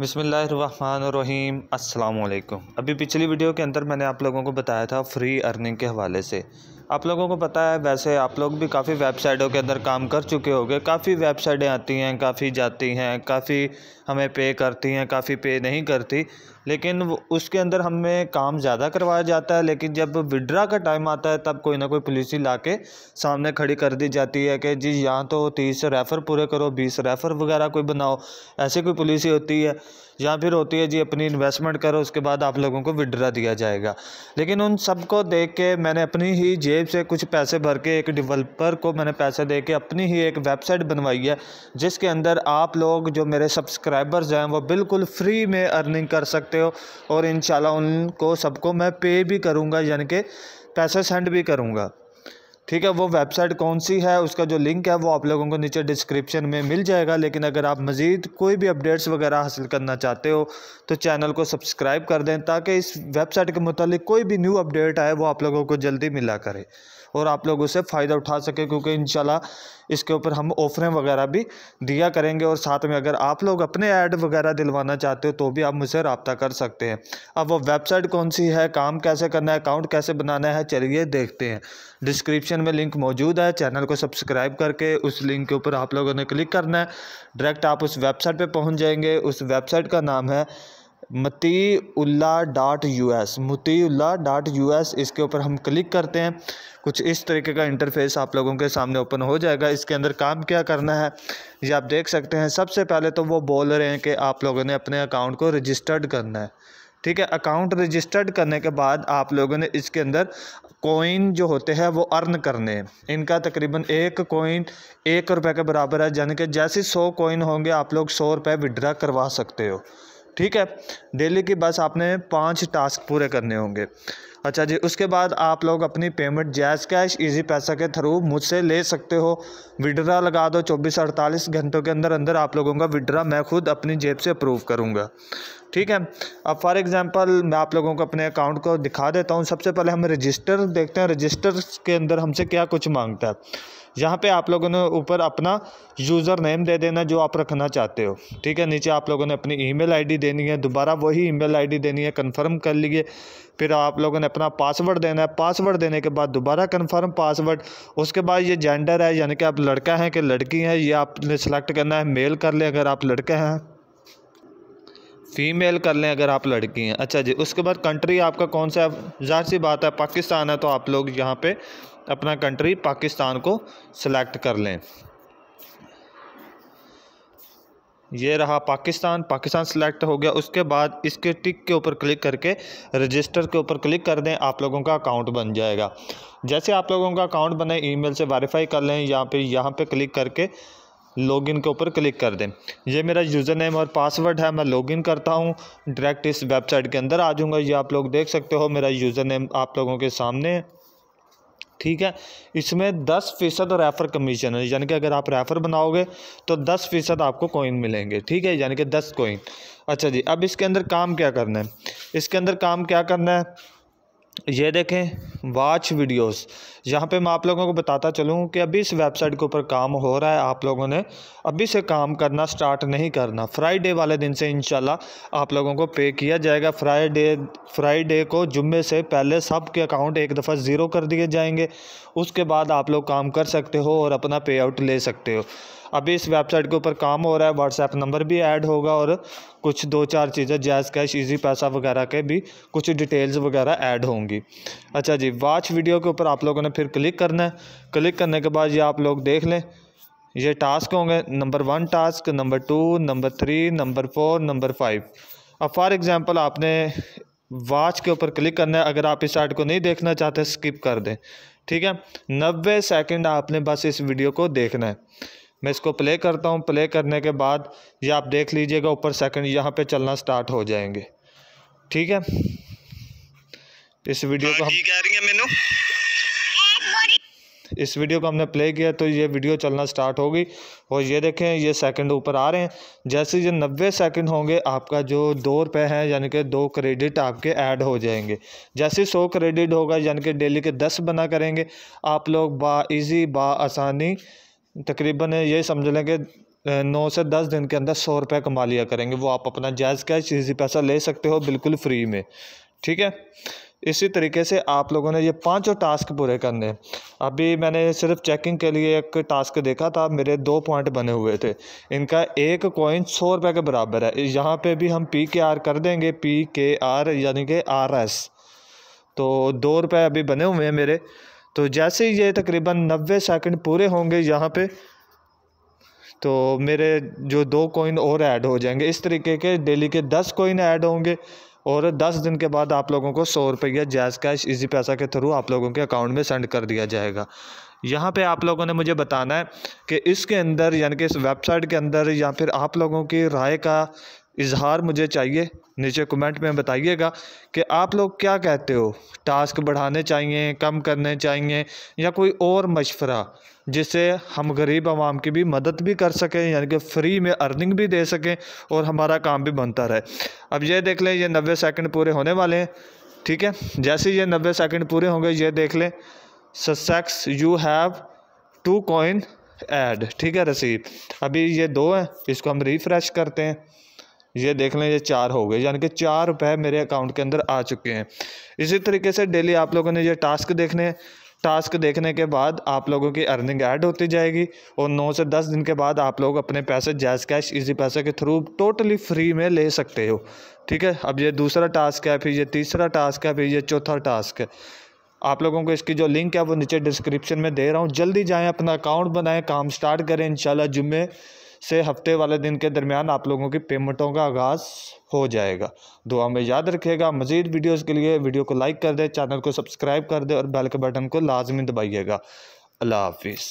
बसमीम अल्लाम अभी पिछली वीडियो के अंदर मैंने आप लोगों को बताया था फ्री अर्निंग के हवाले से आप लोगों को पता है वैसे आप लोग भी काफ़ी वेबसाइटों के अंदर काम कर चुके होंगे काफ़ी वेबसाइटें आती हैं काफ़ी जाती हैं काफ़ी हमें पे करती हैं काफ़ी पे नहीं करती लेकिन उसके अंदर हमें काम ज़्यादा करवाया जाता है लेकिन जब विड्रा का टाइम आता है तब कोई ना कोई पुलिस ला के सामने खड़ी कर दी जाती है कि जी यहाँ तो तीस रेफ़र पूरे करो बीस रेफ़र वगैरह कोई बनाओ ऐसी कोई पुलिस होती है या फिर होती है जी अपनी इन्वेस्टमेंट करो उसके बाद आप लोगों को विड्रा दिया जाएगा लेकिन उन सबको देख के मैंने अपनी ही जेब से कुछ पैसे भर के एक डिवेलपर को मैंने पैसे दे के अपनी ही एक वेबसाइट बनवाई है जिसके अंदर आप लोग जो मेरे सब्सक्राइबर्स हैं वो बिल्कुल फ्री में अर्निंग कर सकते सकते हो और इन उनको सबको मैं पे भी करूँगा यानी कि पैसा सेंड भी करूँगा ठीक है वो वेबसाइट कौन सी है उसका जो लिंक है वो आप लोगों को नीचे डिस्क्रिप्शन में मिल जाएगा लेकिन अगर आप मज़ीद कोई भी अपडेट्स वगैरह हासिल करना चाहते हो तो चैनल को सब्सक्राइब कर दें ताकि इस वेबसाइट के मतलब कोई भी न्यू अपडेट आए वो आप लोगों को जल्दी मिला करे और आप लोग उसे फ़ायदा उठा सकें क्योंकि इन इसके ऊपर हम ऑफ़रें वगैरह भी दिया करेंगे और साथ में अगर आप लोग अपने ऐड वगैरह दिलवाना चाहते हो तो भी आप मुझसे रबता कर सकते हैं अब वो वेबसाइट कौन सी है काम कैसे करना है अकाउंट कैसे बनाना है चलिए देखते हैं डिस्क्रिप्शन डिस्क्रिप्शन में लिंक मौजूद है चैनल को सब्सक्राइब करके उस लिंक के ऊपर आप लोगों ने क्लिक करना है डायरेक्ट आप उस वेबसाइट पे पहुंच जाएंगे उस वेबसाइट का नाम है मती उल्ला डॉट यू एस मती उल्ला डॉट यू एस इसके ऊपर हम क्लिक करते हैं कुछ इस तरीके का इंटरफेस आप लोगों के सामने ओपन हो जाएगा इसके अंदर काम क्या करना है ये आप देख सकते हैं सबसे पहले तो वो बोल रहे हैं कि आप लोगों ने अपने अकाउंट को रजिस्टर्ड करना है ठीक है अकाउंट रजिस्टर्ड करने के बाद आप लोगों ने इसके अंदर कोइन जो होते हैं वो अर्न करने हैं इनका तकरीबन एक कोइन एक रुपए के बराबर है यानी कि जैसे सौ कोइन होंगे आप लोग सौ रुपए विड्रा करवा सकते हो ठीक है डेली की बस आपने पाँच टास्क पूरे करने होंगे अच्छा जी उसके बाद आप लोग अपनी पेमेंट जैज़ कैश इजी पैसा के थ्रू मुझसे ले सकते हो विड्रा लगा दो चौबीस अड़तालीस घंटों के अंदर अंदर आप लोगों का विड्रा मैं खुद अपनी जेब से अप्रूव करूँगा ठीक है अब फॉर एग्ज़ाम्पल मैं आप लोगों को अपने अकाउंट को दिखा देता हूँ सबसे पहले हम रजिस्टर देखते हैं रजिस्टर के अंदर हमसे क्या कुछ मांगता है यहाँ पे आप लोगों ने ऊपर अपना यूज़र नेम दे देना जो आप रखना चाहते हो ठीक है नीचे आप लोगों ने अपनी ईमेल आईडी देनी है दोबारा वही ईमेल आईडी देनी है कंफर्म कर लिए फिर आप लोगों ने अपना पासवर्ड देना है पासवर्ड देने के बाद दोबारा कंफर्म पासवर्ड उसके बाद ये जेंडर है यानी कि आप लड़का हैं कि लड़की हैं ये आपने सेलेक्ट करना है मेल कर लें अगर आप लड़के हैं फ़ीमेल कर लें अगर आप लड़की हैं अच्छा जी उसके बाद कंट्री आपका कौन सा है ज़ाहिर सी बात है पाकिस्तान है तो आप लोग यहाँ पे अपना कंट्री पाकिस्तान को सिलेक्ट कर लें ये रहा पाकिस्तान पाकिस्तान सेलेक्ट हो गया उसके बाद इसके टिक के ऊपर क्लिक करके रजिस्टर के ऊपर क्लिक कर दें आप लोगों का अकाउंट बन जाएगा जैसे आप लोगों का अकाउंट बने ईमेल से वेरीफाई कर लें यहाँ पे यहाँ पे क्लिक करके लॉगिन के ऊपर क्लिक कर दें ये मेरा यूज़र नेम और पासवर्ड है मैं लॉगिन करता हूँ डायरेक्ट इस वेबसाइट के अंदर आ जाऊँगा ये आप लोग देख सकते हो मेरा यूज़र नेम आप लोगों के सामने है ठीक है इसमें दस फ़ीसद रेफ़र कमीशन है यानी कि अगर आप रेफ़र बनाओगे तो दस फ़ीसद आपको कॉइन मिलेंगे ठीक है यानी कि दस कॉइन अच्छा जी अब इसके अंदर काम क्या करना है इसके अंदर काम क्या करना है ये देखें वाच वीडियोस यहाँ पे मैं आप लोगों को बताता चलूँ कि अभी इस वेबसाइट के ऊपर काम हो रहा है आप लोगों ने अभी से काम करना स्टार्ट नहीं करना फ्राइडे वाले दिन से इनशाला आप लोगों को पे किया जाएगा फ्राइडे फ्राइडे को जुम्मे से पहले सब के अकाउंट एक दफ़ा ज़ीरो कर दिए जाएंगे उसके बाद आप लोग काम कर सकते हो और अपना पे आउट ले सकते हो अभी इस वेबसाइट के ऊपर काम हो रहा है व्हाट्सएप नंबर भी ऐड होगा और कुछ दो चार चीज़ें जैस कैश इजी पैसा वगैरह के भी कुछ डिटेल्स वगैरह ऐड होंगी अच्छा जी वाच वीडियो के ऊपर आप लोगों ने फिर क्लिक करना है क्लिक करने के बाद ये आप लोग देख लें ये टास्क होंगे number one task number two number three number four number five अब फॉर एग्ज़ाम्पल आपने वाच के ऊपर क्लिक करना है अगर आप इस आर्ट को नहीं देखना चाहते स्किप कर दें ठीक है नब्बे सेकंड आपने बस इस वीडियो को देखना है मैं इसको प्ले करता हूँ प्ले करने के बाद ये आप देख लीजिएगा ऊपर सेकंड यहाँ पे चलना स्टार्ट हो जाएंगे ठीक है इस वीडियो हाँ, को हम कह रही है मेनू इस वीडियो को हमने प्ले किया तो ये वीडियो चलना स्टार्ट होगी और ये देखें ये सेकंड ऊपर आ रहे हैं जैसे ये नब्बे सेकंड होंगे आपका जो दो रुपए हैं यानी कि दो क्रेडिट आपके ऐड हो जाएंगे जैसे सौ क्रेडिट होगा यानी कि डेली के दस बना करेंगे आप लोग बा इजी बा आसानी तकरीबन ये समझ लें कि नौ से दस दिन के अंदर सौ रुपये कमा लिया करेंगे वो आप अपना जायज़ कैश इजी पैसा ले सकते हो बिल्कुल फ्री में ठीक है इसी तरीके से आप लोगों ने ये पांचों टास्क पूरे करने हैं अभी मैंने सिर्फ चेकिंग के लिए एक टास्क देखा था मेरे दो पॉइंट बने हुए थे इनका एक कॉइन सौ रुपये के बराबर है यहाँ पे भी हम पी के आर कर देंगे पी के आर यानी कि आर एस तो दो रुपये अभी बने हुए हैं मेरे तो जैसे ही ये तकरीबन नब्बे सेकंड पूरे होंगे यहाँ पे तो मेरे जो दो कोइन और ऐड हो जाएंगे इस तरीके के डेली के दस कोइन ऐड होंगे और दस दिन के बाद आप लोगों को सौ रुपया जैज़ कैश इजी पैसा के थ्रू आप लोगों के अकाउंट में सेंड कर दिया जाएगा यहाँ पे आप लोगों ने मुझे बताना है कि इसके अंदर यानी कि इस वेबसाइट के अंदर या फिर आप लोगों की राय का इजहार मुझे चाहिए नीचे कमेंट में बताइएगा कि आप लोग क्या कहते हो टास्क बढ़ाने चाहिए कम करने चाहिए या कोई और मशवरा जिससे हम गरीब आवाम की भी मदद भी कर सकें यानी कि फ्री में अर्निंग भी दे सकें और हमारा काम भी बनता रहे अब ये देख लें ये नब्बे सेकंड पूरे होने वाले हैं ठीक है जैसे ये नब्बे सेकंड पूरे होंगे ये देख लें success you have to coin add ठीक है रसीद अभी ये दो हैं इसको हम रिफ़्रेश करते हैं ये देख लें ये चार हो गए यानी कि चार रुपए मेरे अकाउंट के अंदर आ चुके हैं इसी तरीके से डेली आप लोगों ने ये टास्क देखने टास्क देखने के बाद आप लोगों की अर्निंग ऐड होती जाएगी और 9 से 10 दिन के बाद आप लोग अपने पैसे जैज कैश इजी पैसे के थ्रू टोटली फ्री में ले सकते हो ठीक है अब ये दूसरा टास्क है फिर ये तीसरा टास्क है फिर ये चौथा टास्क है आप लोगों को इसकी जो लिंक है वो नीचे डिस्क्रिप्शन में दे रहा हूँ जल्दी जाएँ अपना अकाउंट बनाएँ काम स्टार्ट करें इन जुम्मे से हफ्ते वाले दिन के दरमियान आप लोगों की पेमेंटों का आगाज़ हो जाएगा दुआ में याद रखिएगा मज़ीद वीडियोज़ के लिए वीडियो को लाइक कर दे चैनल को सब्सक्राइब कर दे और बेल के बटन को लाजमी दबाइएगा अल्लाह हाफिज़